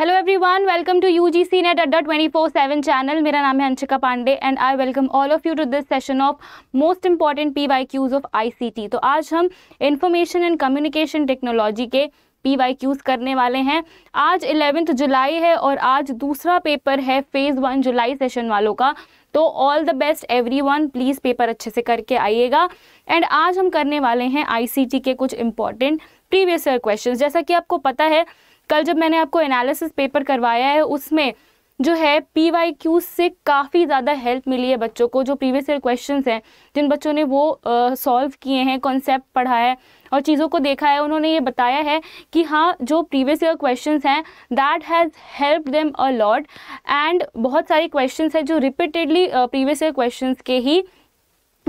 Hello everyone welcome to U G C NET Adda twenty four seven channel मेरा नाम है Anshika Pandey and I welcome all of you to this session of most important P Y Qs of I C T तो आज हम information and communication technology के P Y Qs करने वाले हैं आज इलेवेंथ जुलाई है और आज दूसरा पेपर है फेज़ वन जुलाई सेशन वालों का तो all the best every one please paper अच्छे से करके आइएगा एंड आज हम करने वाले हैं आई सी टी के कुछ इंपॉर्टेंट प्रीवियस ईयर क्वेश्चन जैसा कि आपको पता है कल जब मैंने आपको एनालिसिस पेपर करवाया है उसमें जो है पी वाई क्यू से काफ़ी ज़्यादा हेल्प मिली है बच्चों को जो प्रीवियस ईयर क्वेश्चन हैं जिन बच्चों ने वो सॉल्व किए हैं कॉन्सेप्ट पढ़ा है और चीज़ों को देखा है उन्होंने ये बताया है कि हाँ जो प्रीवियस ईयर क्वेश्चन हैं that has help them a lot and बहुत सारे क्वेश्चन हैं जो रिपीटेडली प्रीवियस ईयर क्वेश्चन के ही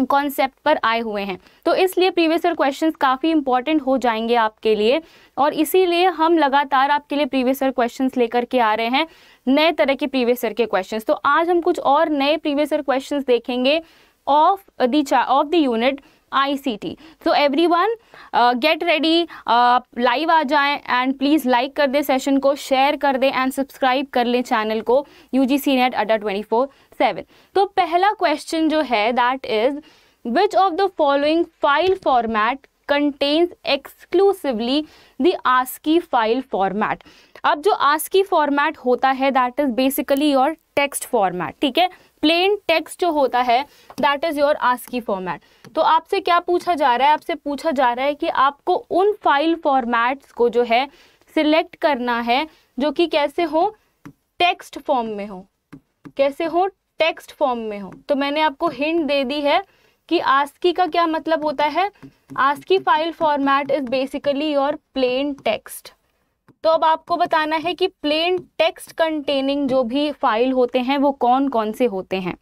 कॉन्सेप्ट पर आए हुए हैं तो इसलिए प्रीवियस ईयर क्वेश्चन काफ़ी इंपॉर्टेंट हो जाएंगे आपके लिए और इसीलिए हम लगातार आपके लिए प्रीवियस ईयर क्वेश्चन लेकर के आ रहे हैं नए तरह के प्रीवियस ईयर के क्वेश्चन तो आज हम कुछ और नए प्रीवियस ईयर क्वेश्चन देखेंगे of the of the unit तो every one get ready live आ जाए एंड प्लीज़ लाइक कर दें सेशन को शेयर कर दें एंड सब्सक्राइब कर लें चैनल को U G C NET Adda twenty four seven तो पहला क्वेश्चन जो है that is which of the following file format contains exclusively the ASCII file format अब जो आस्की फॉर्मेट होता है that is basically your text format ठीक है प्लेन टेक्स्ट जो होता है that is your ASCII format तो आपसे क्या पूछा जा रहा है आपसे पूछा जा रहा है कि आपको उन फाइल फॉर्मेट्स को जो है सिलेक्ट करना है जो कि कैसे हो टेक्स्ट फॉर्म में हो कैसे हो टेक्स्ट फॉर्म में हो तो मैंने आपको हिंट दे दी है कि आस्की का क्या मतलब होता है ASCII file format is basically your plain text तो अब आपको बताना है कि प्लेन टेक्स्ट कंटेनिंग जो भी फाइल होते हैं वो कौन कौन से होते हैं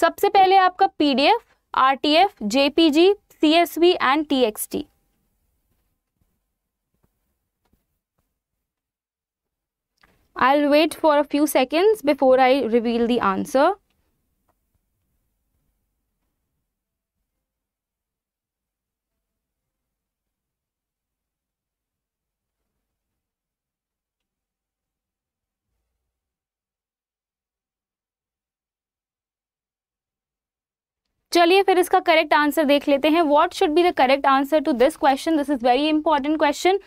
सबसे पहले आपका PDF RTF JPG CSV and TXT I'll wait for a few seconds before I reveal the answer. चलिए फिर इसका करेक्ट आंसर देख लेते हैं what should be the correct answer to this question this is very important question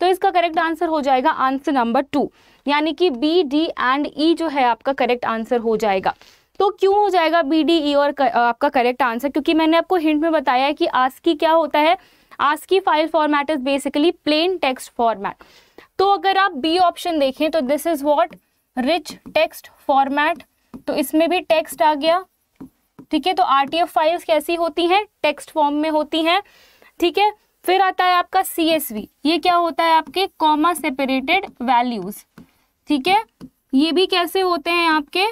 तो इसका correct answer हो जाएगा आंसर नंबर टू यानी कि बी डी एंड ई जो है आपका करेक्ट आंसर हो जाएगा तो क्यों हो जाएगा बी डी ई और आपका करेक्ट आंसर क्योंकि मैंने आपको हिंट में बताया है कि आस्की क्या होता है ASCII file format is basically plain text format तो अगर आप बी ऑप्शन देखें तो this is what rich text format तो इसमें भी टेक्स्ट आ गया ठीक है तो आर फाइल्स कैसी होती हैं टेक्स्ट फॉर्म में होती हैं ठीक है थीके? फिर आता है आपका सी ये क्या होता है आपके कॉमा सेपरेटेड वैल्यूज ठीक है ये भी कैसे होते हैं आपके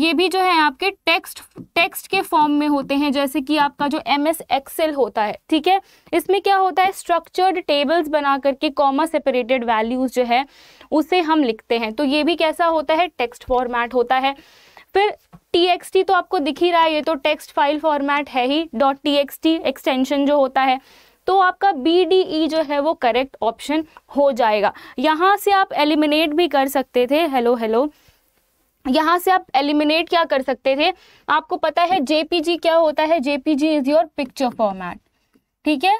ये भी जो है आपके टेक्स्ट टेक्स्ट के फॉर्म में होते हैं जैसे कि आपका जो एम एस एक्सेल होता है ठीक है इसमें क्या होता है स्ट्रक्चर्ड टेबल्स बना करके कॉमा सेपरेटेड वैल्यूज जो है उसे हम लिखते हैं तो ये भी कैसा होता है टेक्स्ट फॉर्मेट होता है फिर टी तो आपको दिख ही रहा है ये तो टेक्स्ट फाइल फॉर्मेट है ही डॉट टी एक्सटेंशन जो होता है तो आपका बी डी ई जो है वो करेक्ट ऑप्शन हो जाएगा यहाँ से आप एलिमिनेट भी कर सकते थे हेलो हेलो यहाँ से आप एलिमिनेट क्या कर सकते थे आपको पता है जेपीजी क्या होता है JPG is your picture format ठीक है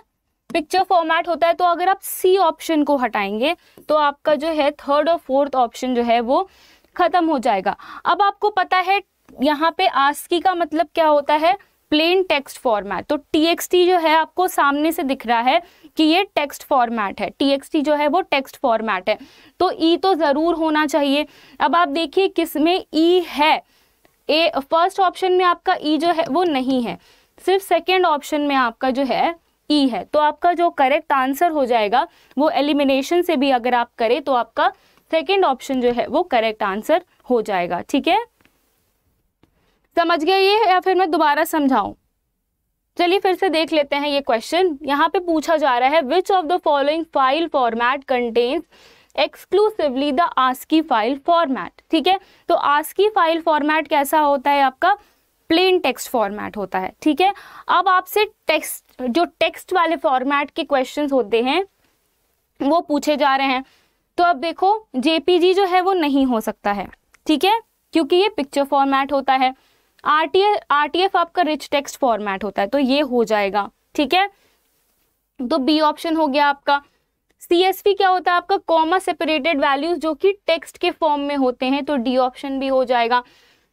पिक्चर फॉर्मेट होता है तो अगर आप सी ऑप्शन को हटाएंगे तो आपका जो है थर्ड और फोर्थ ऑप्शन जो है वो खत्म हो जाएगा अब आपको पता है यहाँ पे आस्की का मतलब क्या होता है प्लेन टेक्स्ट फॉर्मेट तो टी जो है आपको सामने से दिख रहा है कि ये टेक्स्ट फॉर्मेट है टी जो है वो टेक्स्ट फॉर्मेट है तो ई e तो ज़रूर होना चाहिए अब आप देखिए किस में ई e है ए फर्स्ट ऑप्शन में आपका ई e जो है वो नहीं है सिर्फ सेकेंड ऑप्शन में आपका जो है ई है तो आपका जो करेक्ट आंसर हो जाएगा वो एलिमिनेशन से भी अगर आप करें तो आपका सेकेंड ऑप्शन जो है वो करेक्ट आंसर हो जाएगा ठीक है समझ गए ये या फिर मैं दोबारा समझाऊं चलिए फिर से देख लेते हैं ये क्वेश्चन यहाँ पे पूछा जा रहा है which of the following file format contains exclusively the ASCII file format ठीक है तो आस्की फाइल फॉर्मेट कैसा होता है आपका प्लेन टेक्स्ट फॉर्मेट होता है ठीक है अब आपसे टेक्स्ट जो टेक्स्ट वाले फॉर्मेट के क्वेश्चंस होते हैं वो पूछे जा रहे हैं तो अब देखो जेपीजी जो है वो नहीं हो सकता है ठीक है क्योंकि ये पिक्चर फॉर्मेट होता है आरटीएफ आरटीएफ आपका रिच टेक्स्ट फॉर्मेट होता है तो ये हो जाएगा ठीक है तो बी ऑप्शन हो गया आपका पी क्या होता है आपका कॉमा सेपरेटेड वैल्यूज जो कि टेक्स्ट के फॉर्म में होते हैं तो डी ऑप्शन भी हो जाएगा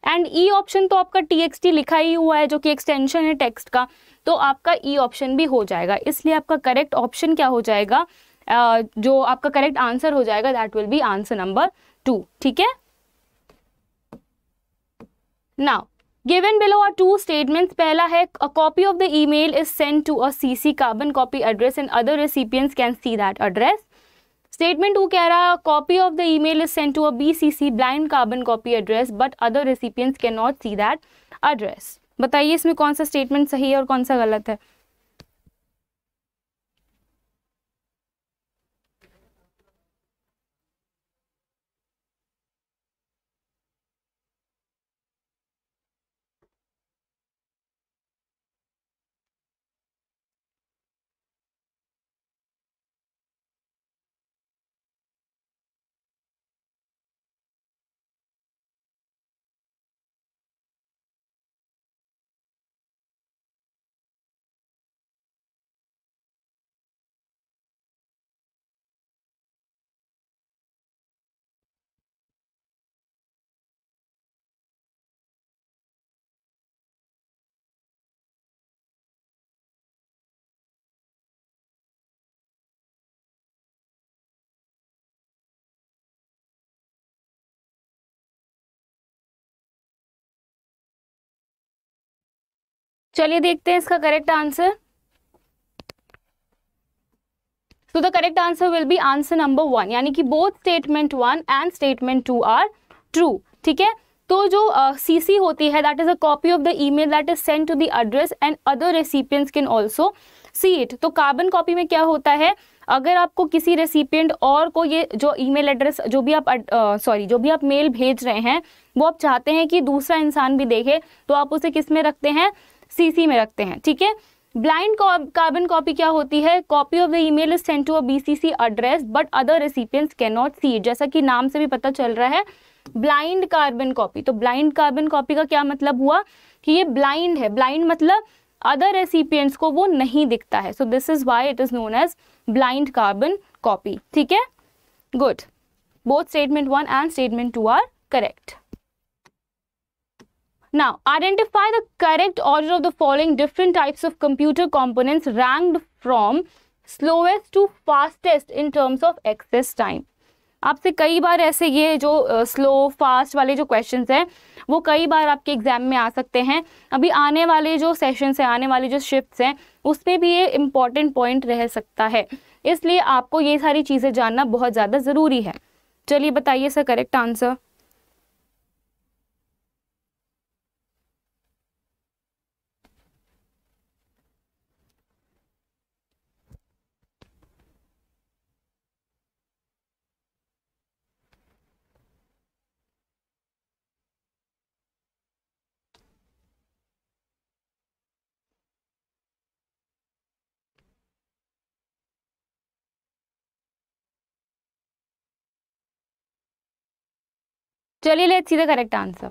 एंड ई ऑप्शन तो आपका टी लिखा ही हुआ है जो कि एक्सटेंशन है टेक्स्ट का तो आपका ई e ऑप्शन भी हो जाएगा इसलिए आपका करेक्ट ऑप्शन क्या हो जाएगा uh, जो आपका करेक्ट आंसर हो जाएगा that will be answer number two ठीक है now given below are two statements पहला है a copy of the email is send to a CC carbon copy address and other recipients can see that address statement two कह रहा है copy of the email is send to a BCC blind carbon copy address but other recipients can not see that address बताइए इसमें कौन सा statement सही है और कौन सा गलत है चलिए देखते हैं इसका correct answer so the correct answer will be answer number one यानी कि both statement one and statement two are true ठीक है तो जो सी uh, सी होती है that is a copy of the email that is send to the address and other recipients can also see it तो carbon copy में क्या होता है अगर आपको किसी रेसिपियंट और को ये जो ईमेल एड्रेस जो भी आप सॉरी uh, जो भी आप मेल भेज रहे हैं वो आप चाहते हैं कि दूसरा इंसान भी देखे तो आप उसे किस में रखते हैं सीसी में रखते हैं ठीक है ब्लाइंड कार्बन कॉपी क्या होती है copy of the email is send to a BCC address but other recipients can not see जैसा कि नाम से भी पता चल रहा है ब्लाइंड कार्बन कॉपी तो ब्लाइंड कार्बन कॉपी का क्या मतलब हुआ कि ये ब्लाइंड है ब्लाइंड मतलब अदर रेसिपियंट्स को वो नहीं दिखता है so this is why it is known as blind carbon copy ठीक है good both statement one and statement two are correct Now, identify the correct order of the following different types of computer components ranked from slowest to fastest in terms of access time. आपसे कई बार ऐसे ये जो slow uh, fast वाले जो questions हैं वो कई बार आपके एग्ज़ाम में आ सकते हैं अभी आने वाले जो सेशंस हैं आने वाले जो शिफ्ट्स हैं उसमें भी ये इम्पॉर्टेंट पॉइंट रह सकता है इसलिए आपको ये सारी चीज़ें जानना बहुत ज़्यादा ज़रूरी है चलिए बताइए सर करेक्ट आंसर चलिए let's see the correct answer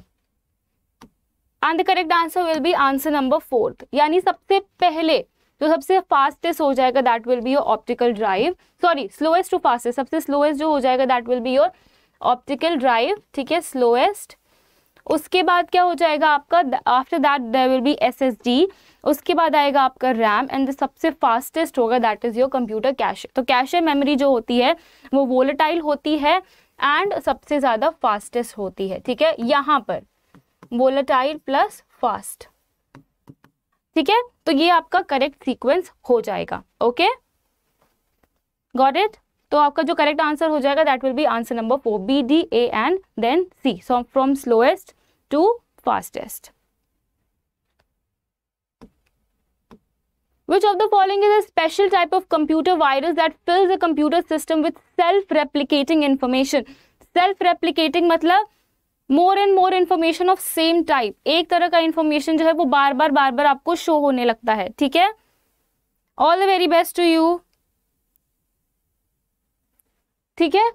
and the correct answer will be answer number fourth यानी सबसे पहले जो सबसे फास्टेस्ट हो जाएगा that will be your optical drive sorry slowest to fastest सबसे स्लोएस्ट जो हो जाएगा that will be your optical drive ठीक है स्लोएस्ट उसके बाद क्या हो जाएगा आपका after that there will be S S D उसके बाद आएगा आपका रैम एंड जो सबसे फास्टेस्ट होगा that is your computer cache तो कैश मेमोरी जो होती है वो वोलेटाइल होती है एंड सबसे ज़्यादा फास्टेस्ट होती है ठीक है यहां पर वोलेटाइल प्लस फास्ट ठीक है तो ये आपका करेक्ट सीक्वेंस हो जाएगा ओके गॉट इट तो आपका जो करेक्ट आंसर हो जाएगा that will be answer number four B D A and then C so from slowest to fastest Which of the following is a special type of computer virus that fills a computer system with self-replicating information? Self-replicating मतलब more and more information of same type एक तरह का information जो है वो बार बार बार बार आपको show होने लगता है ठीक है all the very best to you ठीक है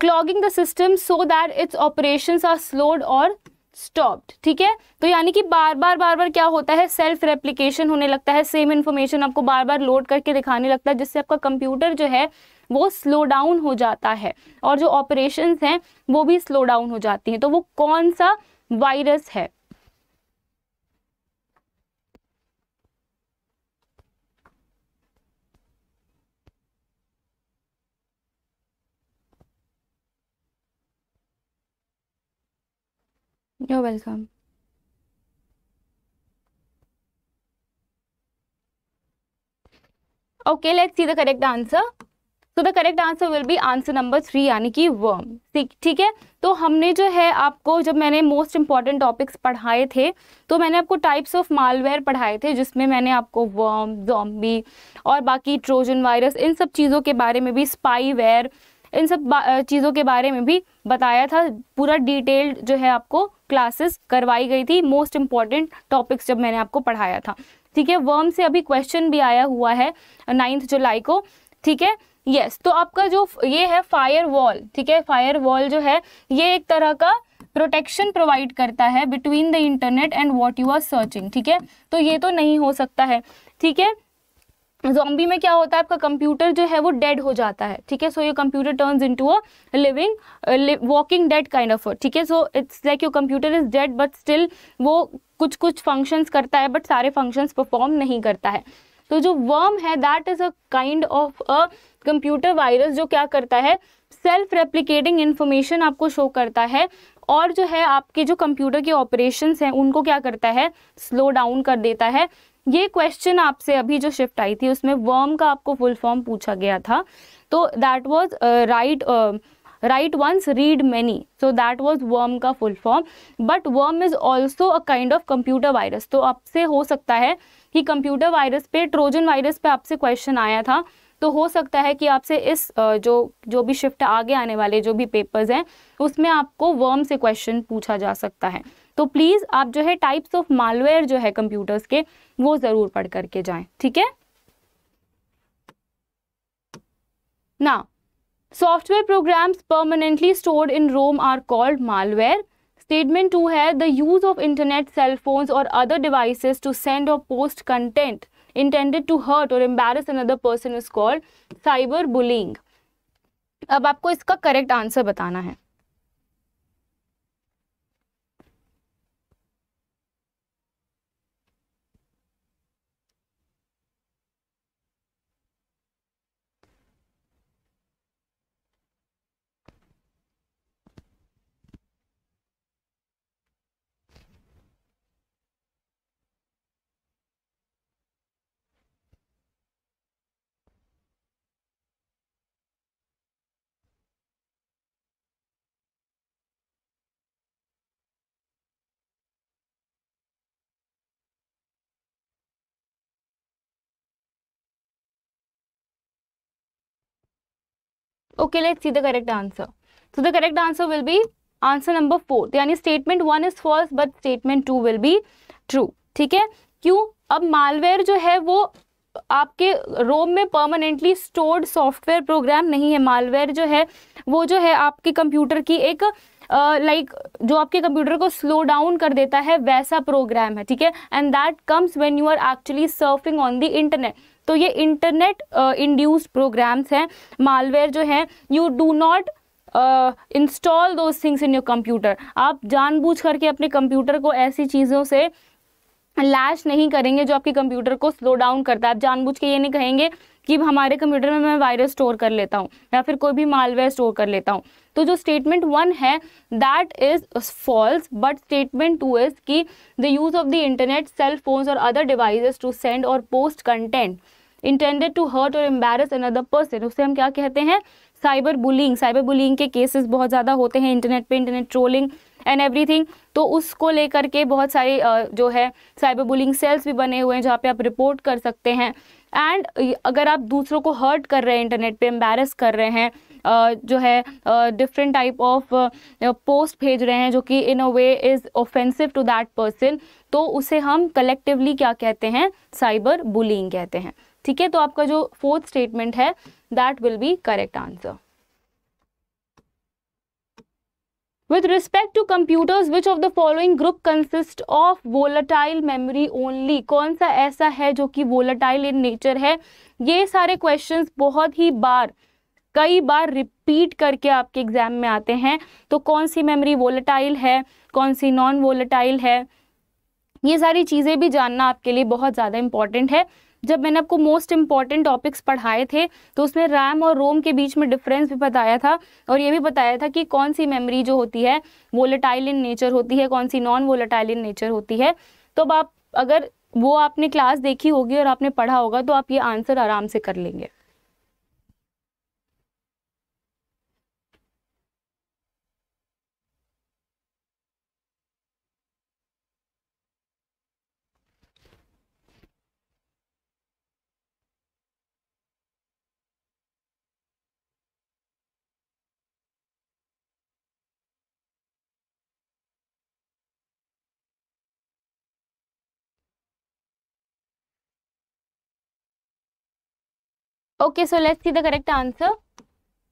clogging the system so that its operations are slowed और स्टॉप्ड ठीक है तो यानी कि बार बार बार बार क्या होता है सेल्फ रेप्लीकेशन होने लगता है सेम इन्फॉर्मेशन आपको बार बार लोड करके दिखाने लगता है जिससे आपका कंप्यूटर जो है वो स्लो डाउन हो जाता है और जो ऑपरेशंस हैं वो भी स्लो डाउन हो जाती हैं तो वो कौन सा वायरस है You're welcome. Okay, let's see the correct answer. So the correct answer will be answer number three यानी कि वर्म ठीक है तो हमने जो है आपको जब मैंने मोस्ट इंपॉर्टेंट टॉपिक्स पढ़ाए थे तो मैंने आपको टाइप्स ऑफ मालवेयर पढ़ाए थे जिसमें मैंने आपको वर्म जॉम्बी और बाकी ट्रोजन वायरस इन सब चीज़ों के बारे में भी स्पाईवेयर इन सब चीज़ों के बारे में भी बताया था पूरा डिटेल्ड जो है आपको क्लासेस करवाई गई थी मोस्ट इम्पॉर्टेंट टॉपिक्स जब मैंने आपको पढ़ाया था ठीक है वर्म से अभी क्वेश्चन भी आया हुआ है नाइन्थ जुलाई को ठीक है यस तो आपका जो ये है फायर वॉल ठीक है फायर वॉल जो है ये एक तरह का प्रोटेक्शन प्रोवाइड करता है between the internet and what you are searching ठीक है तो ये तो नहीं हो सकता है ठीक है जोम्बी में क्या होता है आपका कंप्यूटर जो है वो डेड हो जाता है ठीक है so your computer turns into a living walking dead kind of ठीक है so it's like your computer is dead but still वो कुछ कुछ फंक्शंस करता है बट सारे फंक्शंस परफॉर्म नहीं करता है तो जो वर्म है that is a kind of a computer virus जो क्या करता है सेल्फ रेप्लीकेटिंग इन्फॉर्मेशन आपको शो करता है और जो है आपके जो कंप्यूटर के ऑपरेशंस हैं उनको क्या करता है स्लो डाउन कर देता है ये क्वेश्चन आपसे अभी जो शिफ्ट आई थी उसमें वर्म का आपको फुल फॉर्म पूछा गया था तो that was right right once read many so that was worm का full form but worm is also a kind of computer virus तो आपसे हो सकता है कि कंप्यूटर वायरस पे ट्रोजन वायरस पे आपसे क्वेश्चन आया था तो हो सकता है कि आपसे इस uh, जो जो भी शिफ्ट आगे आने वाले जो भी पेपर्स हैं उसमें आपको वर्म से क्वेश्चन पूछा जा सकता है तो प्लीज़ आप जो है टाइप्स ऑफ मालवेयर जो है कंप्यूटर्स के वो ज़रूर पढ़ करके जाएं ठीक है ना software programs permanently stored in ROM are called malware statement two है the use of internet cell phones और अदर डिवाइसेस टू सेंड और post content intended to hurt or embarrass person is called cyberbullying अब आपको इसका correct answer बताना है Okay, let's see the correct answer. So the correct answer will be answer number four तो यानी statement one is false but statement two will be true. ठीक है क्यों अब मालवेयर जो है वो आपके रोम में परमानेंटली स्टोर्ड सॉफ्टवेयर प्रोग्राम नहीं है मालवेयर जो है वो जो है आपके कंप्यूटर की एक लाइक uh, like, जो आपके कंप्यूटर को स्लो डाउन कर देता है वैसा प्रोग्राम है ठीक है and that comes when you are actually surfing on the internet तो ये इंटरनेट इंड्यूस्ड प्रोग्राम्स हैं मालवेयर जो हैं you do not install those things in your computer आप जानबूझ करके अपने कंप्यूटर को ऐसी चीज़ों से लैश नहीं करेंगे जो आपके कंप्यूटर को स्लो डाउन करता है आप जानबूझ के ये नहीं कहेंगे कि हमारे कंप्यूटर में मैं वायरस स्टोर कर लेता हूँ या फिर कोई भी मालवेयर स्टोर कर लेता हूँ तो जो स्टेटमेंट वन है that is false but statement two is कि the use of the internet cell phones और अदर डिवाइसेस टू सेंड और post content intended to hurt और एम्बेरस अनदर पर्सन उसे हम क्या कहते हैं साइबर बुलिंग साइबर बुलिंग के केसेस बहुत ज़्यादा होते हैं इंटरनेट पे इंटरनेट ट्रोलिंग एंड एवरीथिंग तो उसको लेकर के बहुत सारे जो है साइबर बुलिंग सेल्स भी बने हुए हैं जहाँ पे आप रिपोर्ट कर सकते हैं एंड uh, अगर आप दूसरों को हर्ट कर रहे हैं इंटरनेट पे एम्बेरस कर रहे हैं uh, जो है डिफरेंट टाइप ऑफ पोस्ट भेज रहे हैं जो कि in a way is offensive to that person तो उसे हम कलेक्टिवली क्या कहते हैं साइबर बुलिंग कहते हैं ठीक है तो आपका जो फोर्थ स्टेटमेंट है that will be correct answer With respect to computers, which of the following group consists of volatile memory only? कौन सा ऐसा है जो कि volatile in nature है ये सारे questions बहुत ही बार कई बार रिपीट करके आपके एग्जाम में आते हैं तो कौन सी मेमोरी वोलेटाइल है कौन सी नॉन वोलेटाइल है ये सारी चीज़ें भी जानना आपके लिए बहुत ज़्यादा इम्पॉर्टेंट है जब मैंने आपको मोस्ट इंपॉर्टेंट टॉपिक्स पढ़ाए थे तो उसमें रैम और रोम के बीच में डिफरेंस भी बताया था और ये भी बताया था कि कौन सी मेमोरी जो होती है वोलेटाइल इन नेचर होती है कौन सी नॉन वोलेटाइल इन नेचर होती है तो अब आप अगर वो आपने क्लास देखी होगी और आपने पढ़ा होगा तो आप ये आंसर आराम से कर लेंगे okay so let's see the correct answer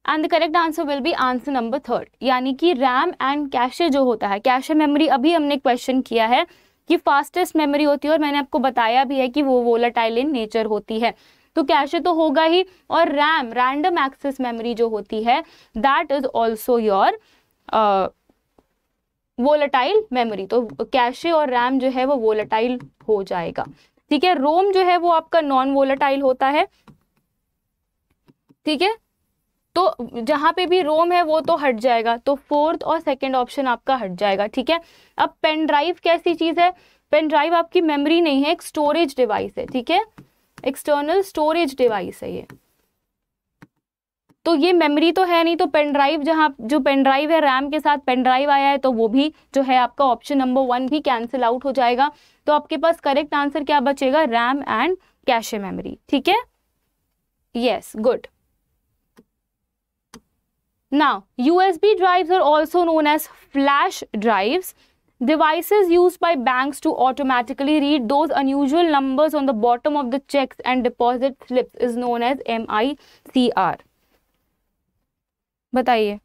and the correct answer will be answer number third यानी कि रैम एंड कैशे जो होता है कैशे मेमोरी अभी हमने क्वेश्चन किया है कि फास्टेस्ट मेमोरी होती है और मैंने आपको बताया भी है कि वो वोलाटाइल इन नेचर होती है तो कैशे तो होगा ही और रैम रैंडम एक्सेस मेमोरी जो होती है that is also your volatile memory तो कैशे और रैम जो है वो वोलाटाइल हो जाएगा ठीक है रोम जो है वो आपका नॉन वोलाटाइल होता है ठीक है तो जहाँ पे भी रोम है वो तो हट जाएगा तो फोर्थ और सेकंड ऑप्शन आपका हट जाएगा ठीक है अब पेन ड्राइव कैसी चीज़ है पेन ड्राइव आपकी मेमोरी नहीं है एक स्टोरेज डिवाइस है ठीक है एक्सटर्नल स्टोरेज डिवाइस है ये तो ये मेमोरी तो है नहीं तो पेन ड्राइव जहाँ जो पेन ड्राइव है रैम के साथ पेन ड्राइव आया है तो वो भी जो है आपका ऑप्शन नंबर वन भी कैंसिल आउट हो जाएगा तो आपके पास करेक्ट आंसर क्या बचेगा रैम एंड कैशे मेमोरी ठीक है yes good Now, USB drives are also known as flash drives. Devices used by banks to automatically read those unusual numbers on the bottom of the checks and deposit slips is known as MICR. बताइए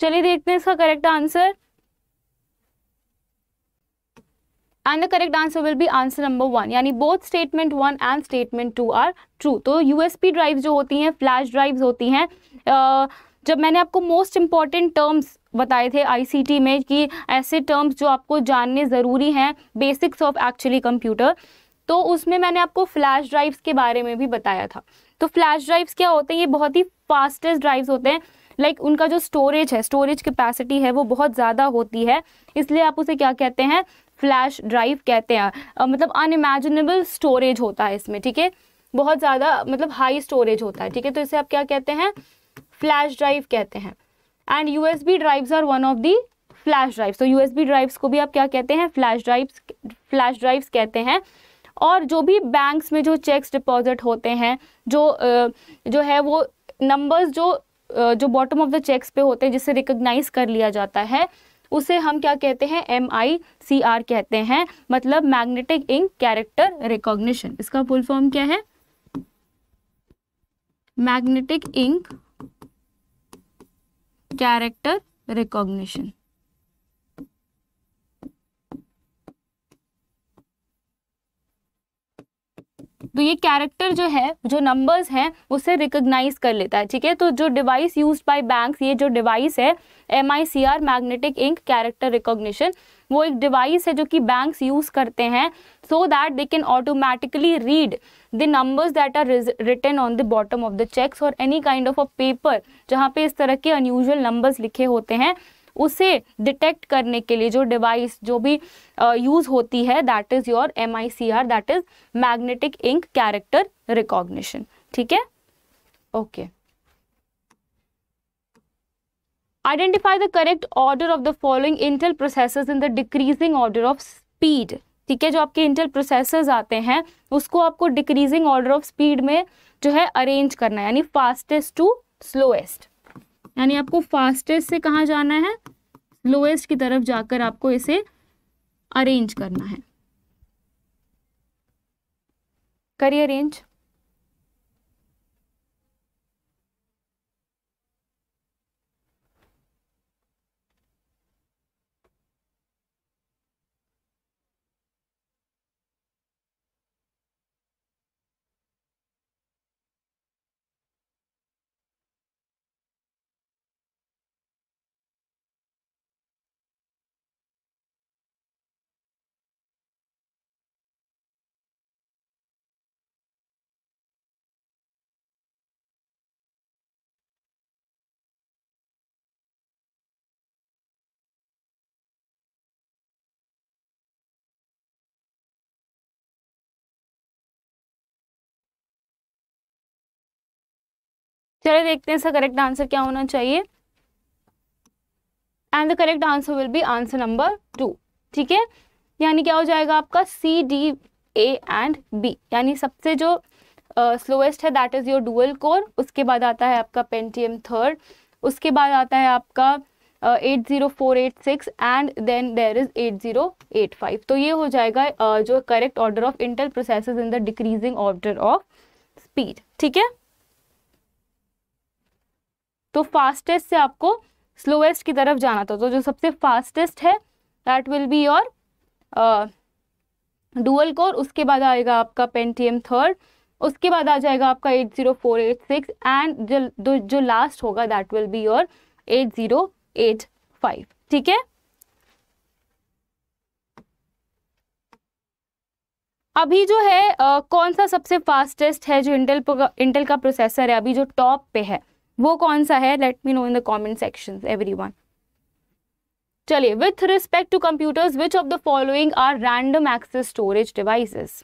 चलिए देखते हैं इसका correct answer and the correct answer will be answer number one यानी both statement one and statement two are true तो USB drive जो होती हैं फ्लैश ड्राइव होती हैं जब मैंने आपको मोस्ट इंपॉर्टेंट टर्म्स बताए थे आईसीटी में कि ऐसे टर्म्स जो आपको जानने ज़रूरी हैं बेसिक्स ऑफ एक्चुअली कंप्यूटर तो उसमें मैंने आपको फ्लैश ड्राइव्स के बारे में भी बताया था तो फ्लैश ड्राइव्स क्या होते हैं ये बहुत ही फास्टेस्ट ड्राइव्स होते हैं लाइक उनका जो स्टोरेज है स्टोरेज कैपेसिटी है वो बहुत ज़्यादा होती है इसलिए आप उसे क्या कहते हैं फ्लैश ड्राइव कहते हैं मतलब अनइमेजिनेबल स्टोरेज होता है इसमें ठीक है बहुत ज़्यादा मतलब हाई स्टोरेज होता है ठीक है तो इसे आप क्या कहते हैं फ्लैश ड्राइव कहते हैं and U S B drives are one of the flash drives तो यू एस बी ड्राइव्स को भी आप क्या कहते हैं फ्लैश ड्राइव्स फ्लैश ड्राइव्स कहते हैं और जो भी बैंक्स में जो चेक्स डिपॉजिट होते हैं जो जो है वो नंबर्स जो जो बॉटम ऑफ द चेक्स पे होते हैं जिसे रिकग्नाइज कर लिया जाता है उसे हम क्या कहते हैं एम आई सी आर कहते हैं मतलब मैग्नेटिक इंक कैरेक्टर रिकॉग्निशन इसका फुल फॉर्म क्या है मैग्नेटिक इंक कैरेक्टर रिकॉग्निशन तो ये कैरेक्टर जो है जो नंबर्स हैं उसे रिकोगनाइज कर लेता है ठीक है तो जो डिवाइस यूज बाय बैंक ये जो डिवाइस है M I C R magnetic ink character recognition वो एक डिवाइस है जो कि बैंक यूज़ करते हैं so that they can automatically read the numbers that are written on the bottom of the cheques और any kind of a paper जहाँ पे इस तरह के अनयूजल नंबर्स लिखे होते हैं उसे डिटेक्ट करने के लिए जो डिवाइस जो भी यूज़ होती है that is your M I C R that is magnetic ink character recognition ठीक है okay identify the correct order of the following Intel process in the decreasing order of speed ठीक है जो आपके इंटेल प्रोसेसर्स आते हैं उसको आपको डिक्रीजिंग ऑर्डर ऑफ स्पीड में जो है अरेंज करना है यानी फास्टेस्ट टू स्लोएस्ट यानी आपको फास्टेस्ट से कहाँ जाना है लोएस्ट की तरफ जाकर आपको इसे अरेंज करना है करिए अरेंज चले देखते हैं इसका करेक्ट आंसर क्या होना चाहिए and the correct answer will be answer number two ठीक है यानी क्या हो जाएगा आपका C D A and B यानी सबसे जो स्लोएस्ट uh, है that is your dual core उसके बाद आता है आपका पेंटीएम थर्ड उसके बाद आता है आपका eight zero four eight six and then there is eight zero eight five तो ये हो जाएगा uh, जो correct order of Intel process in the decreasing order of speed ठीक है तो फास्टेस्ट से आपको स्लोएस्ट की तरफ जाना था तो जो सबसे फास्टेस्ट है that will be your dual core उसके बाद आएगा आपका पेंटीएम थर्ड उसके बाद आ जाएगा आपका eight zero four eight six and जो जो लास्ट होगा that will be your eight zero eight five ठीक है अभी जो है आ, कौन सा सबसे फास्टेस्ट है जो इंटेल इंटेल का प्रोसेसर है अभी जो टॉप पे है वो कौन सा है let me know in the comment section everyone चलिए with respect to computers which of the following are random access storage devices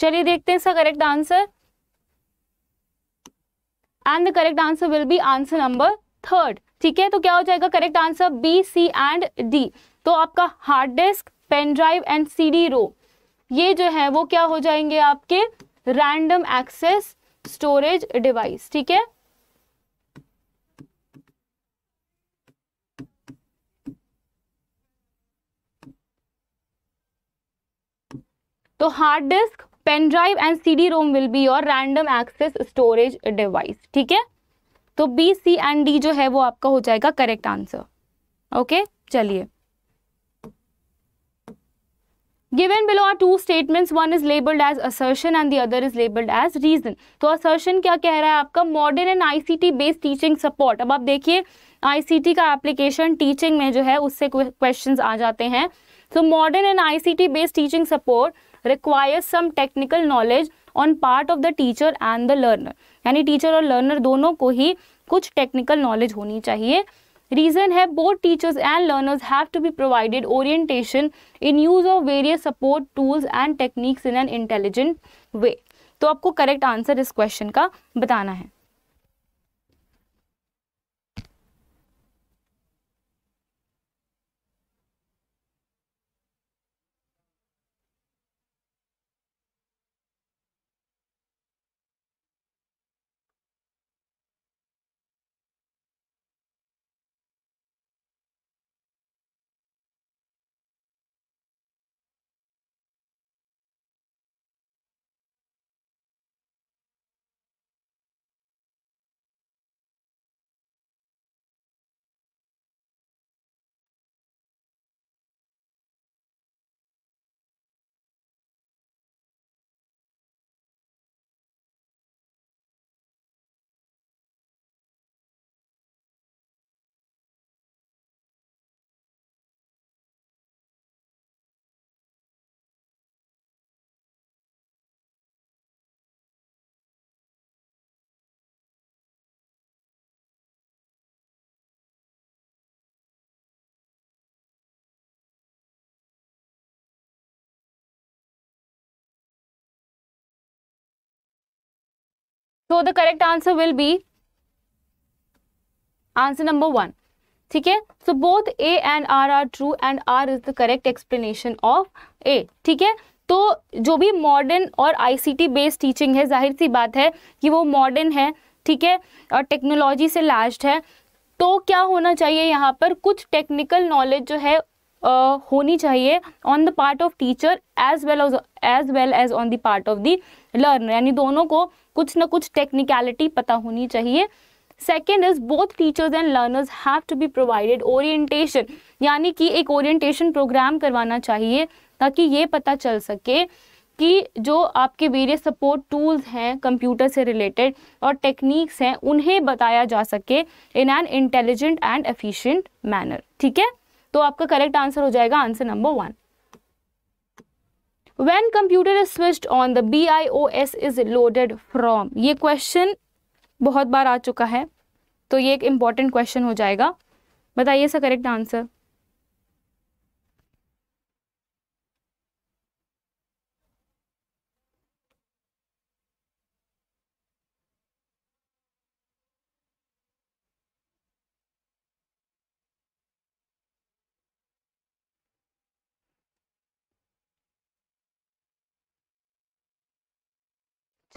चलिए देखते हैं इसका correct answer and the correct answer will be answer number third ठीक है तो क्या हो जाएगा correct answer B C and D तो आपका hard disk pen drive and C D ROM ये जो है वो क्या हो जाएंगे आपके रैंडम एक्सेस स्टोरेज डिवाइस ठीक है तो hard disk pen drive and C D ROM will be your random access storage device ठीक है तो बी सी एंड डी जो है वो आपका हो जाएगा करेक्ट आंसर ओके चलिए given below are two statements one is labelled as assertion and the other is labelled as reason तो असर्शन क्या कह रहा है आपका modern and ICT based teaching support अब आप देखिए आईसीटी का एप्लीकेशन टीचिंग में जो है उससे क्वेश्चन आ जाते हैं so modern and ICT based teaching support requires some technical knowledge on part of the teacher and the learner यानी टीचर और लर्नर दोनों को ही कुछ टेक्निकल नॉलेज होनी चाहिए रीज़न है both teachers and learners have to be provided orientation in use of various support tools and techniques in an intelligent way तो आपको करेक्ट आंसर इस क्वेश्चन का बताना है तो the correct answer will be answer number one ठीक है so both A and R are true and R is the correct explanation of A ठीक है तो जो भी मॉडर्न और आईसीटी बेस्ड टीचिंग है जाहिर सी बात है कि वो मॉडर्न है ठीक है और टेक्नोलॉजी से लास्ट है तो क्या होना चाहिए यहाँ पर कुछ टेक्निकल नॉलेज जो है आ, होनी चाहिए on the part of teacher as well as well as on the part of the learner यानी दोनों को कुछ ना कुछ टेक्निकलिटी पता होनी चाहिए second is both teachers and learners have to be provided orientation यानी कि एक ओरिएंटेशन प्रोग्राम करवाना चाहिए ताकि ये पता चल सके कि जो आपके वेरियस सपोर्ट टूल्स हैं कंप्यूटर से रिलेटेड और टेक्निक्स हैं उन्हें बताया जा सके in an intelligent and efficient manner ठीक है तो आपका करेक्ट आंसर हो जाएगा answer number one when computer is switched on the BIOS is loaded from ये question बहुत बार आ चुका है तो ये एक इम्पॉर्टेंट क्वेश्चन हो जाएगा बताइए इसका करेक्ट आंसर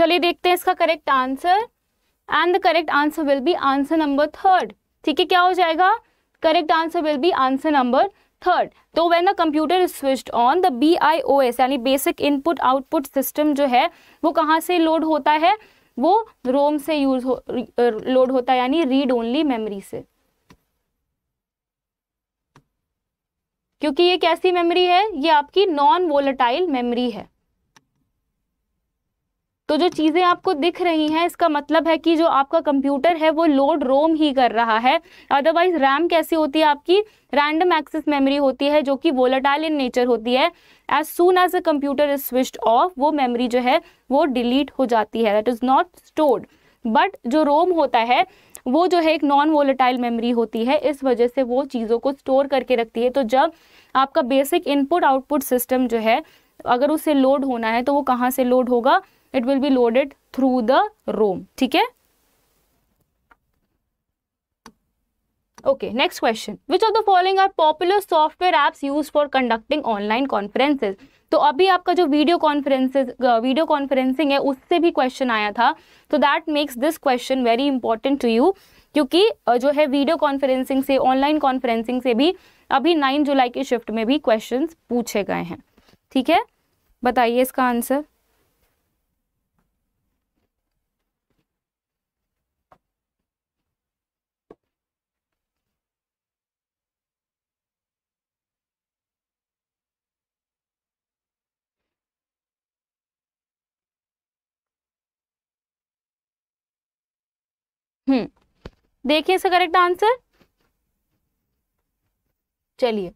चलिए देखते हैं इसका correct answer and the correct answer will be answer number third ठीक है क्या हो जाएगा correct answer will be answer number third तो when the computer is switched on the B I O S यानी बेसिक इनपुट आउटपुट सिस्टम जो है वो कहाँ से लोड होता है वो रोम से यूज हो लोड होता है यानी रीड ओनली मेमोरी से क्योंकि ये कैसी मेमोरी है ये आपकी नॉन वोलेटाइल मेमोरी है तो जो चीज़ें आपको दिख रही हैं इसका मतलब है कि जो आपका कंप्यूटर है वो लोड रोम ही कर रहा है अदरवाइज रैम कैसी होती है आपकी रैंडम एक्सेस मेमोरी होती है जो कि वोलाटाइल इन नेचर होती है as soon as a computer is switched off वो मेमोरी जो है वो डिलीट हो जाती है that is not stored but जो रोम होता है वो जो है एक नॉन वोलेटाइल मेमोरी होती है इस वजह से वो चीज़ों को स्टोर करके रखती है तो जब आपका बेसिक इनपुट आउटपुट सिस्टम जो है अगर उसे लोड होना है तो वो कहाँ से लोड होगा it will be loaded through the ROM ठीक है okay next question which of the following are popular software apps use for conducting online conferences तो अभी आपका जो वीडियो कॉन्फ्रेंसेज वीडियो कॉन्फ्रेंसिंग है उससे भी क्वेश्चन आया था तो that makes this question very important to you क्योंकि uh, जो है वीडियो कॉन्फ्रेंसिंग से ऑनलाइन कॉन्फ्रेंसिंग से भी अभी नाइन जुलाई के शिफ्ट में भी क्वेश्चंस पूछे गए हैं ठीक है बताइए इसका आंसर हम्म देखिए इसका करेक्ट आंसर चलिए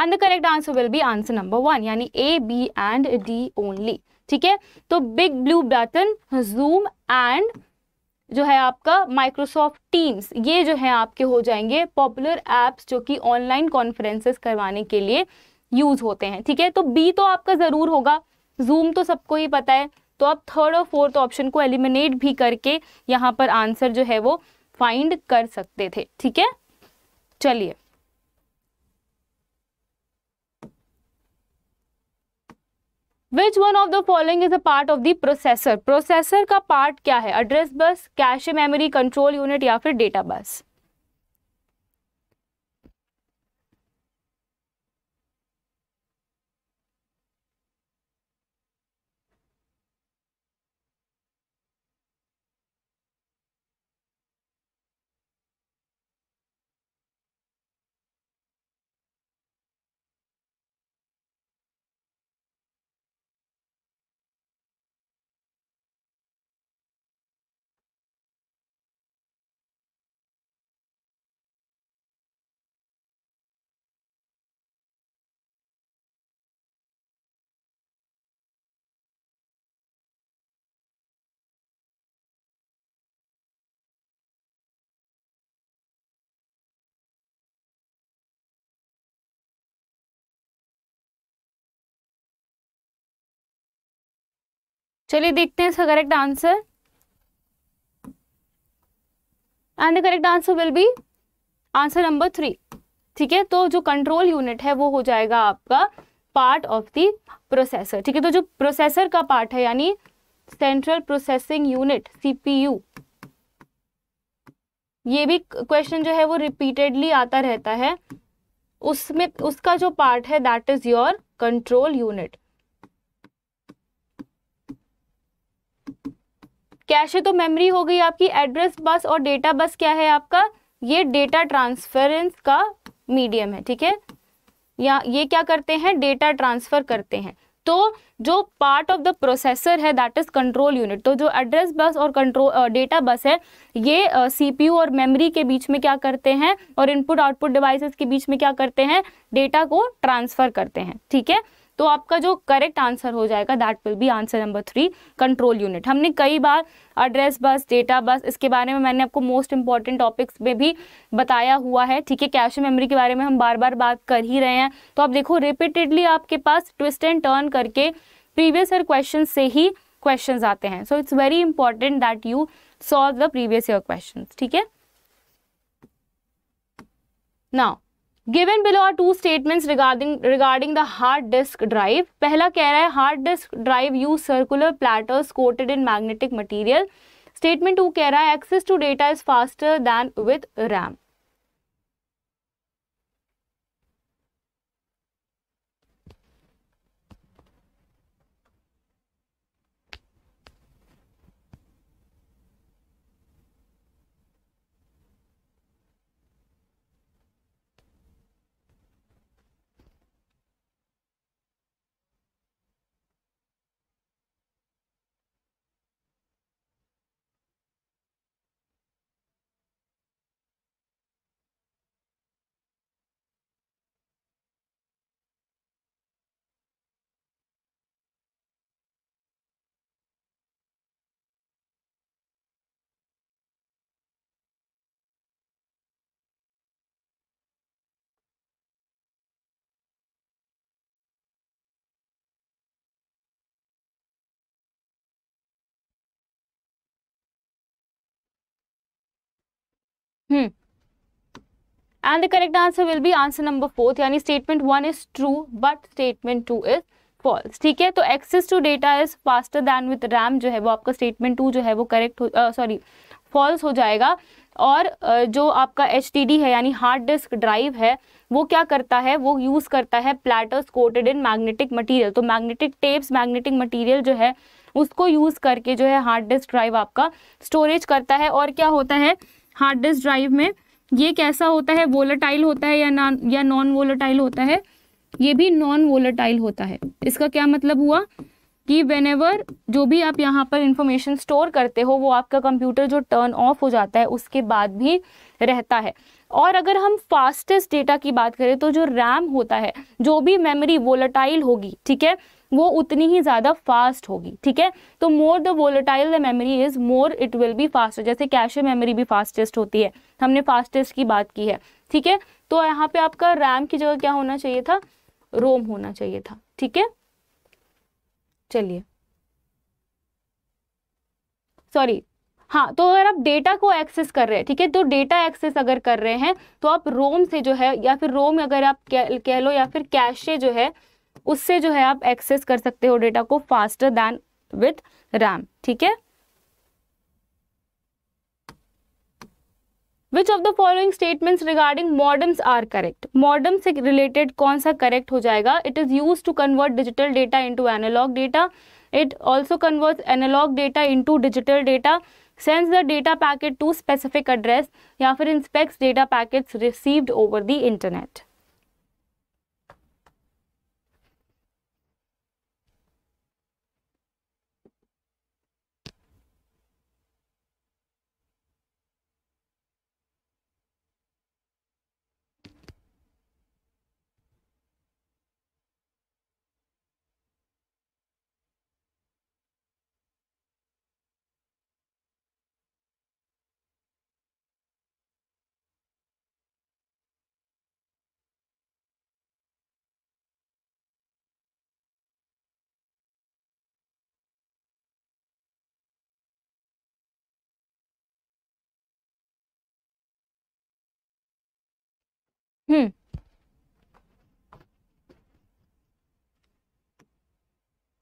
and the correct answer will be answer number one यानी A B and D only ठीक है तो big blue button Zoom and जो है आपका माइक्रोसॉफ्ट टीम्स ये जो है आपके हो जाएंगे पॉपुलर एप्स जो कि ऑनलाइन कॉन्फ्रेंसेस करवाने के लिए यूज होते हैं ठीक है तो बी तो आपका ज़रूर होगा जूम तो सबको ही पता है तो आप थर्ड और फोर्थ ऑप्शन को एलिमिनेट भी करके यहाँ पर आंसर जो है वो फाइंड कर सकते थे ठीक है चलिए which one of the following is a part of the processor processor का पार्ट क्या है address bus cache memory control unit या फिर डेटा बस चलिए देखते हैं इसका correct answer and the correct answer will be answer number three ठीक है तो जो कंट्रोल यूनिट है वो हो जाएगा आपका पार्ट ऑफ द प्रोसेसर ठीक है तो जो प्रोसेसर का पार्ट है यानी सेंट्रल प्रोसेसिंग यूनिट सीपीयू ये भी क्वेश्चन जो है वो रिपीटेडली आता रहता है उसमें उसका जो पार्ट है that is your control unit है तो मेमोरी हो गई आपकी एड्रेस बस और डेटा बस क्या है आपका ये डेटा ट्रांसफरेंस का मीडियम है ठीक है या ये क्या करते हैं डेटा ट्रांसफ़र करते हैं तो जो पार्ट ऑफ द प्रोसेसर है दैट इज कंट्रोल यूनिट तो जो एड्रेस बस और कंट्रोल डेटा बस है ये सीपीयू uh, और मेमोरी के बीच में क्या करते हैं और इनपुट आउटपुट डिवाइसेस के बीच में क्या करते हैं डेटा को ट्रांसफ़र करते हैं ठीक है तो आपका जो करेक्ट आंसर हो जाएगा that will be answer number three control unit हमने कई बार एड्रेस बस डेटा बस इसके बारे में मैंने आपको मोस्ट इंपॉर्टेंट टॉपिक्स में भी बताया हुआ है ठीक है कैश मेमोरी के बारे में हम बार बार बात कर ही रहे हैं तो आप देखो रिपीटेडली आपके पास ट्विस्ट एंड टर्न करके प्रीवियस ईयर क्वेश्चन से ही क्वेश्चन आते हैं so it's very important that you solve the previous year question ठीक है now given below are two statements regarding regarding the hard disk drive पहला कह रहा है hard disk drive use circular platters coated in magnetic material statement two कह रहा है access to data is faster than with RAM hmm and the correct answer will be answer number fourth यानी statement one is true but statement two is false ठीक है तो access to data is faster than with RAM जो है वो आपका statement to जो है वो करेक्ट हो सॉरी फॉल्स हो जाएगा और uh, जो आपका एच है यानी हार्ड डिस्क ड्राइव है वो क्या करता है वो यूज़ करता है platters coated in magnetic material तो मैग्नेटिक टेप्स मैग्नेटिक मटीरियल जो है उसको यूज़ करके जो है हार्ड डिस्क ड्राइव आपका स्टोरेज करता है और क्या होता है हार्ड डिस्क ड्राइव में ये कैसा होता है वोलाटाइल होता है या नॉन या नॉन वोलाटाइल होता है ये भी नॉन वोलाटाइल होता है इसका क्या मतलब हुआ कि वेन जो भी आप यहाँ पर इंफॉर्मेशन स्टोर करते हो वो आपका कंप्यूटर जो टर्न ऑफ हो जाता है उसके बाद भी रहता है और अगर हम फास्टेस्ट डेटा की बात करें तो जो रैम होता है जो भी मेमोरी वोलाटाइल होगी ठीक है वो उतनी ही ज़्यादा फास्ट होगी ठीक है तो more the volatile the memory is more it will be fast जैसे कैश मेमोरी भी फास्टेस्ट होती है हमने फास्टेस्ट की बात की है ठीक है तो यहाँ पे आपका रैम की जगह क्या होना चाहिए था रोम होना चाहिए था ठीक है चलिए सॉरी हाँ तो अगर आप डेटा को एक्सेस कर रहे हैं ठीक है तो डेटा एक्सेस अगर कर रहे हैं तो आप रोम से जो है या फिर रोम अगर आप कह लो या फिर कैशे जो है उससे जो है आप एक्सेस कर सकते हो डेटा को फास्टर दैन विथ रैम ठीक है which of the following statements regarding modems are correct modem से रिलेटेड कौन सा करेक्ट हो जाएगा it is use to convert digital data into analogue data it also convert analogue data into digital data sends the data packet to specific address या फिर inspect data packet received over the internet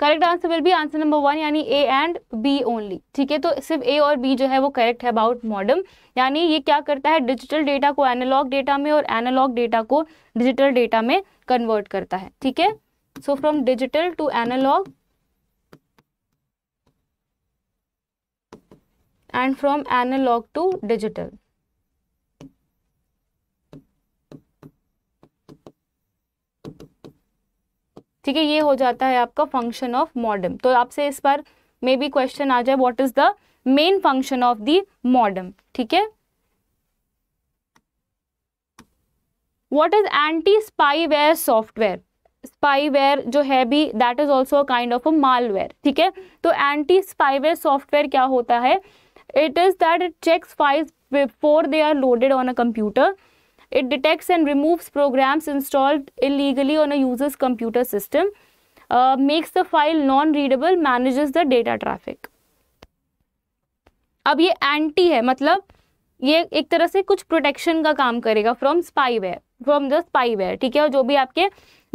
correct answer will be answer number one यानी A and B only ठीक है तो सिर्फ ए और B जो है वो करेक्ट है अबाउट मॉडर्म यानी ये क्या करता है डिजिटल डेटा को एनालॉग डेटा में और एनालॉग डेटा को डिजिटल डेटा में कन्वर्ट करता है ठीक है so from digital to analogue and from analogue to digital ठीक है ये हो जाता है आपका फंक्शन ऑफ मॉडर्म तो आपसे इस बार मे बी क्वेश्चन आ जाए what is the main function of the modem ठीक है what is anti spyware software spyware जो है भी that is also kind of a malware ठीक है तो एंटी स्पाईवेयर सॉफ्टवेयर क्या होता है it is that it checks files before they are loaded on a computer It detects and removes programs installed illegally on a user's computer system, uh, makes the file non-readable, manages the data traffic. अब ये anti है मतलब ये एक तरह से कुछ protection का काम करेगा from spyware from the spyware ठीक है और जो भी आपके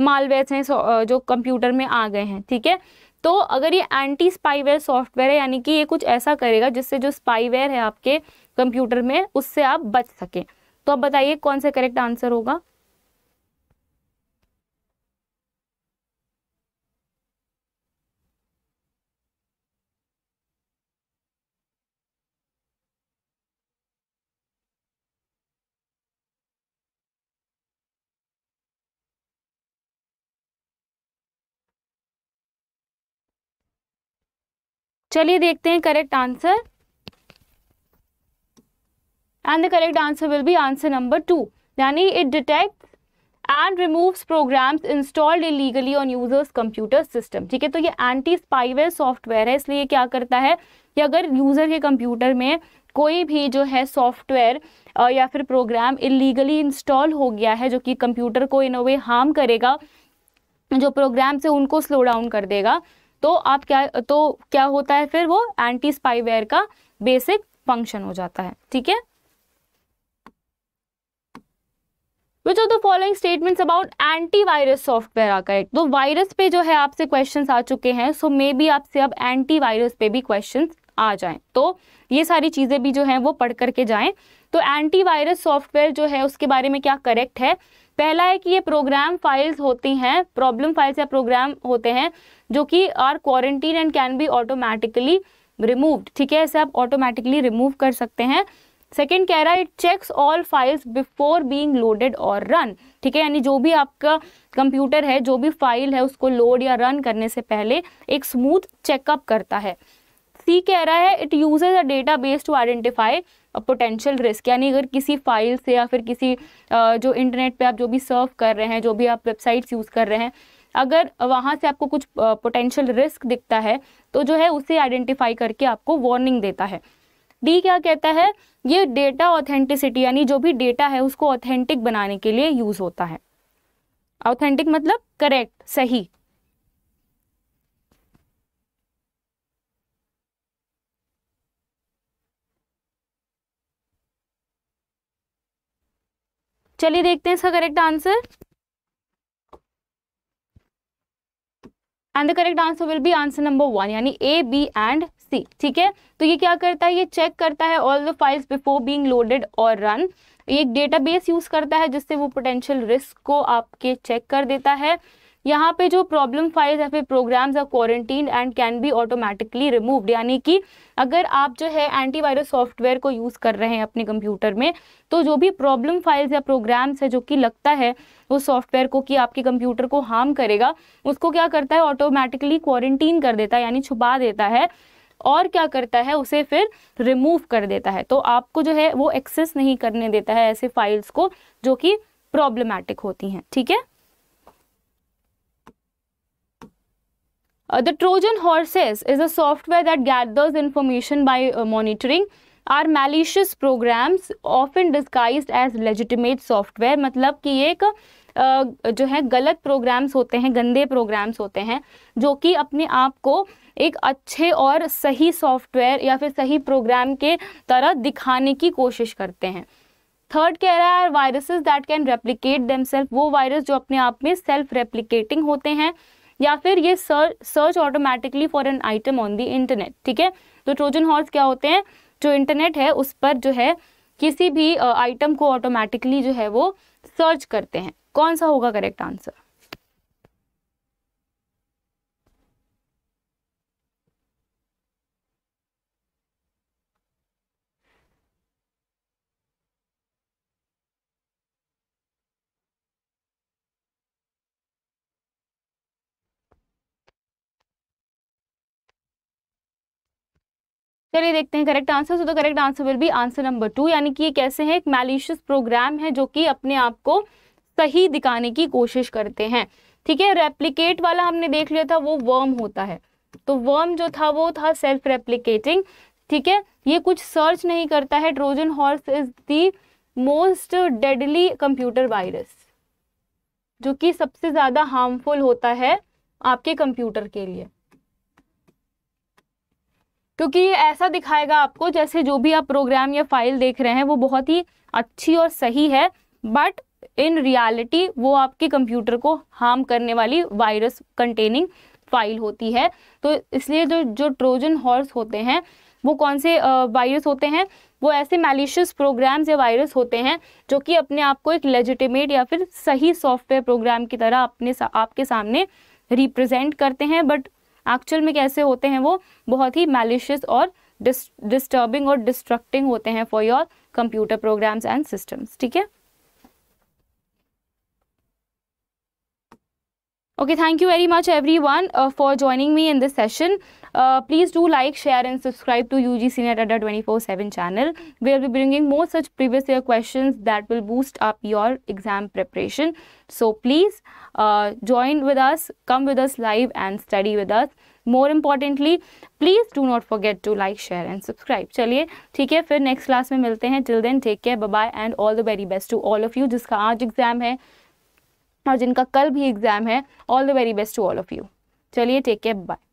मालवेयर्स हैं uh, जो कंप्यूटर में आ गए हैं ठीक है तो अगर ये एंटी स्पाईवेयर सॉफ्टवेयर है यानी कि ये कुछ ऐसा करेगा जिससे जो स्पाईवेयर है आपके कंप्यूटर में उससे आप बच सकें तो आप बताइए कौन सा करेक्ट आंसर होगा चलिए देखते हैं correct answer and the correct answer will be answer number 2 yani it detects and removes programs installed illegally on users computer system ठीक है तो ये एंटी स्पाईवेयर सॉफ्टवेयर है इसलिए क्या करता है कि अगर यूज़र के कंप्यूटर में कोई भी जो है सॉफ्टवेयर या फिर प्रोग्राम इलीगली इंस्टॉल हो गया है जो कि कंप्यूटर को इन वे हार्म करेगा जो प्रोग्राम से उनको स्लो डाउन कर देगा तो आप क्या तो क्या होता है फिर वो एंटी स्पाईवेयर का बेसिक फंक्शन हो जाता है ठीक है which of the following statements about anti virus software are correct तो वायरस पे जो है आपसे क्वेश्चन आ चुके हैं सो मे बी आपसे अब एंटी वायरस पे भी क्वेश्चन आ जाएं तो ये सारी चीज़ें भी जो हैं वो पढ़ करके जाएं तो एंटी वायरस सॉफ्टवेयर जो है उसके बारे में क्या करेक्ट है पहला है कि ये प्रोग्राम फाइल्स होती हैं प्रॉब्लम फाइल्स या प्रोग्राम होते हैं जो कि are quarantine and can be automatically removed ठीक है ऐसे आप ऑटोमेटिकली रिमूव कर सकते हैं सेकेंड कह रहा है it checks all files before being loaded और रन ठीक है यानी जो भी आपका कंप्यूटर है जो भी फाइल है उसको लोड या रन करने से पहले एक स्मूथ चेकअप करता है सी कह रहा है it uses a database to identify potential risk यानी अगर किसी फाइल से या फिर किसी जो इंटरनेट पे आप जो भी सर्व कर रहे हैं जो भी आप वेबसाइट्स यूज़ कर रहे हैं अगर वहाँ से आपको कुछ पोटेंशियल रिस्क दिखता है तो जो है उसे आइडेंटिफाई करके आपको वार्निंग देता है डी क्या कहता है ये डेटा ऑथेंटिसिटी यानी जो भी डेटा है उसको ऑथेंटिक बनाने के लिए यूज होता है ऑथेंटिक मतलब करेक्ट सही चलिए देखते हैं इसका correct answer and the correct answer will be answer number one यानी ए बी एंड सी ठीक है तो ये क्या करता है ये चेक करता है all the files before being loaded और रन ये एक बेस यूज करता है जिससे वो पोटेंशियल रिस्क को आपके चेक कर देता है यहाँ पे जो प्रॉब्लम फाइल्स या फिर programs are quarantine and can be automatically removed यानी कि अगर आप जो है एंटीवायरस सॉफ्टवेयर को यूज़ कर रहे हैं अपने कंप्यूटर में तो जो भी प्रॉब्लम फाइल्स या प्रोग्राम्स है जो कि लगता है उस सॉफ्टवेयर को कि आपके कंप्यूटर को हार्म करेगा उसको क्या करता है ऑटोमेटिकली क्वारंटीन कर देता है यानी छुपा देता है और क्या करता है उसे फिर रिमूव कर देता है तो आपको जो है वो एक्सेस नहीं करने देता है ऐसे फाइल्स को जो कि प्रॉब्लमैटिक होती हैं ठीक है the Trojan horses is a software that gathers information by monitoring or malicious programs often disguise as legitimate software मतलब कि एक uh, जो है गलत प्रोग्राम्स होते हैं गंदे प्रोग्राम्स होते हैं जो कि अपने आप को एक अच्छे और सही सॉफ्टवेयर या फिर सही प्रोग्राम के तरह दिखाने की कोशिश करते हैं थर्ड कह रहा है viruses that can replicate themselves वो वायरस जो अपने आप में सेल्फ रेप्लिकेटिंग होते हैं या फिर ये search automatically for an item on the internet ठीक है तो ट्रोजन हॉर्स क्या होते हैं जो इंटरनेट है उस पर जो है किसी भी आइटम को ऑटोमेटिकली जो है वो सर्च करते हैं कौन सा होगा करेक्ट आंसर चलिए देखते हैं करेक्ट आंसर तो correct answer will be answer number two यानी कि ये कैसे है एक मैलिशियस प्रोग्राम है जो कि अपने आप को सही दिखाने की कोशिश करते हैं ठीक है रेप्लीकेट वाला हमने देख लिया था वो वर्म होता है तो वर्म जो था वो था सेल्फ रेप्लीकेटिंग ठीक है ये कुछ सर्च नहीं करता है Trojan horse is the most deadly computer virus जो कि सबसे ज़्यादा हार्मफुल होता है आपके कंप्यूटर के लिए क्योंकि ये ऐसा दिखाएगा आपको जैसे जो भी आप प्रोग्राम या फाइल देख रहे हैं वो बहुत ही अच्छी और सही है बट इन रियलिटी वो आपके कंप्यूटर को हार्म करने वाली वायरस कंटेनिंग फाइल होती है तो इसलिए जो जो ट्रोजन हॉर्स होते हैं वो कौन से वायरस होते हैं वो ऐसे मैलिशियस प्रोग्राम्स या वायरस होते हैं जो कि अपने आप को एक लेजिटिमेट या फिर सही सॉफ्टवेयर प्रोग्राम की तरह अपने सा, आपके सामने रिप्रेजेंट करते हैं बट एक्चुअल में कैसे होते हैं वो बहुत ही मैलिशियस और डिस्टर्बिंग और डिस्ट्रक्टिंग होते हैं for your computer programs and systems ठीक है okay thank you very much everyone for joining me in this session please do like share and subscribe to U G C NET Adda twenty four seven channel we are be bringing most such previous year question that will boost up your exam preparation so please join with us come with us live and study with us more importantly please do not forget to like share and subscribe चलिए ठीक है फिर next class में मिलते हैं till then take care bye and all the very best to all of you जिसका आज exam है और जिनका कल भी एग्जाम है all the very best to all of you चलिए टेक केयर बाय